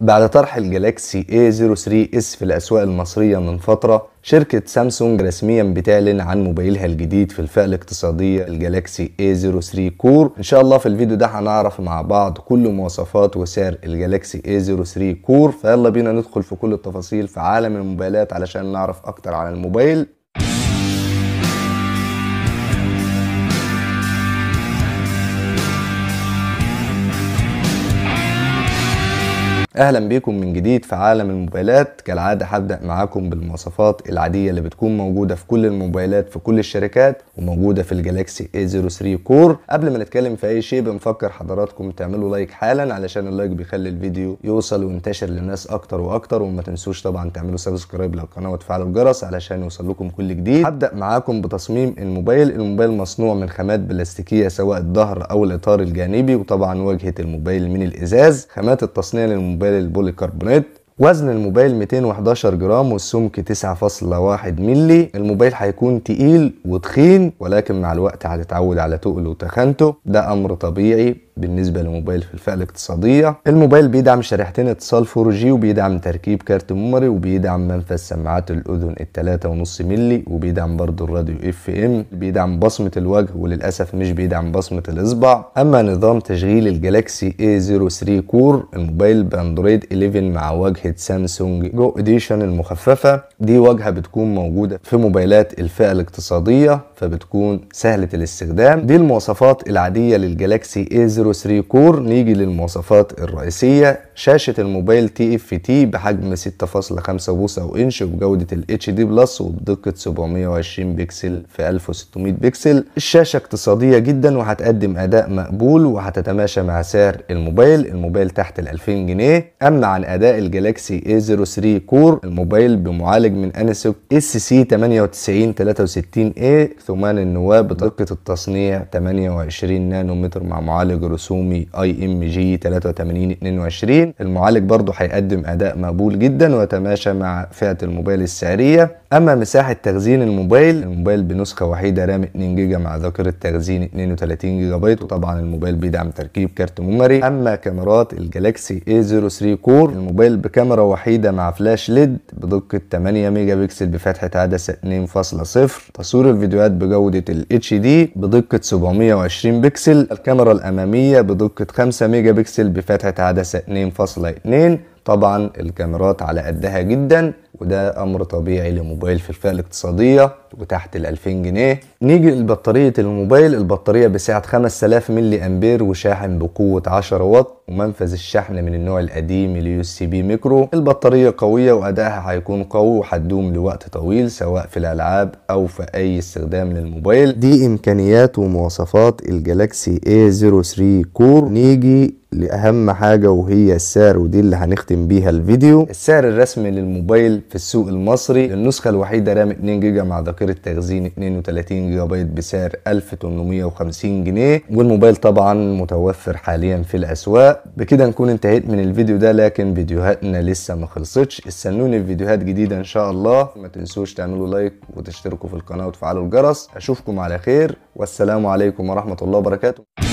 بعد طرح الجالاكسي A03s في الأسواق المصرية من فترة شركة سامسونج رسميا بتعلن عن موبايلها الجديد في الفئة الاقتصادية الجالاكسي A03 كور إن شاء الله في الفيديو ده هنعرف مع بعض كل مواصفات وسعر الجالاكسي A03 كور فيلا بينا ندخل في كل التفاصيل في عالم الموبايلات علشان نعرف أكتر عن الموبايل اهلا بيكم من جديد في عالم الموبايلات كالعاده هبدا معاكم بالمواصفات العاديه اللي بتكون موجوده في كل الموبايلات في كل الشركات وموجوده في الجالاكسي A03 كور قبل ما نتكلم في اي شيء بنفكر حضراتكم تعملوا لايك حالا علشان اللايك بيخلي الفيديو يوصل وينتشر للناس اكتر واكتر وما تنسوش طبعا تعملوا سبسكرايب للقناه وتفعلوا الجرس علشان يوصل لكم كل جديد هبدا معاكم بتصميم الموبايل الموبايل مصنوع من خامات بلاستيكيه سواء الظهر او الاطار الجانبي وطبعا واجهه الموبايل من الازاز خامات التصنيع للموبايل البولي كربونات وزن الموبايل 211 جرام والسمك 9.1 ملي الموبايل هيكون تقيل وتخين ولكن مع الوقت هتتعود على تقله وتخانته ده امر طبيعي بالنسبة لموبايل في الفئة الاقتصادية الموبايل بيدعم شريحتين اتصال 4G وبيدعم تركيب كارت ميموري وبيدعم منفذ سماعات الأذن التلاتة ونص ملي وبيدعم برضو الراديو اف ام بيدعم بصمة الوجه وللأسف مش بيدعم بصمة الإصبع أما نظام تشغيل الجلاكسي A03 كور الموبايل باندرويد 11 مع واجهة سامسونج جو اديشن المخففة دي واجهة بتكون موجودة في موبايلات الفئة الاقتصادية فبتكون سهلة الاستخدام دي المواصفات العادية للجلاكسي A03 3 كور نيجي للمواصفات الرئيسية شاشة الموبايل تي اف تي بحجم 6.5 بوصة او انش وبجودة ال اتش دي بلس وبدقة 720 بكسل في 1600 بكسل الشاشة اقتصادية جدا وهتقدم اداء مقبول وهتتماشى مع سعر الموبايل الموبايل تحت ال 2000 جنيه اما عن اداء الجالاكسي A03 كور الموبايل بمعالج من انسوك اس سي 98 63 اي ثمان النواة بدقة التصنيع 28 نانومتر مع معالج رسومي اي ام جي 83 22 المعالج برضه هيقدم اداء مقبول جدا ويتماشى مع فئه الموبايل السعريه اما مساحه تخزين الموبايل الموبايل بنسخه وحيده رام 2 جيجا مع ذاكره تخزين 32 جيجا بايت وطبعا الموبايل بيدعم تركيب كارت ميموري اما كاميرات الجالاكسي A03 كور الموبايل بكاميرا وحيده مع فلاش ليد بدقه 8 ميجا بكسل بفتحه عدسه 2.0 تصوير الفيديوهات بجوده ال HD بدقه 720 بكسل الكاميرا الاماميه بدقه 5 ميجا بكسل بفتحه عدسه 2.2 طبعا الكاميرات على قدها جدا وده امر طبيعي لموبايل في الفئه الاقتصاديه وتحت ال 2000 جنيه نيجي لبطاريه الموبايل البطاريه بسعه 5000 ملي امبير وشاحن بقوه 10 واط ومنفذ الشحن من النوع القديم اليو سي بي ميكرو البطاريه قويه وادائها هيكون قوي وهتدوم لوقت طويل سواء في الالعاب او في اي استخدام للموبايل دي امكانيات ومواصفات الجالاكسي A03 كور نيجي لأهم حاجة وهي السعر ودي اللي هنختم بيها الفيديو السعر الرسمي للموبايل في السوق المصري النسخة الوحيدة رام 2 جيجا مع ذاكرة تخزين 32 جيجا بايت بسعر 1850 جنيه والموبايل طبعا متوفر حاليا في الأسواق بكده نكون انتهيت من الفيديو ده لكن فيديوهاتنا لسه ما خلصتش استنوني في فيديوهات جديدة إن شاء الله ما تنسوش تعملوا لايك وتشتركوا في القناة وتفعلوا الجرس أشوفكم على خير والسلام عليكم ورحمة الله وبركاته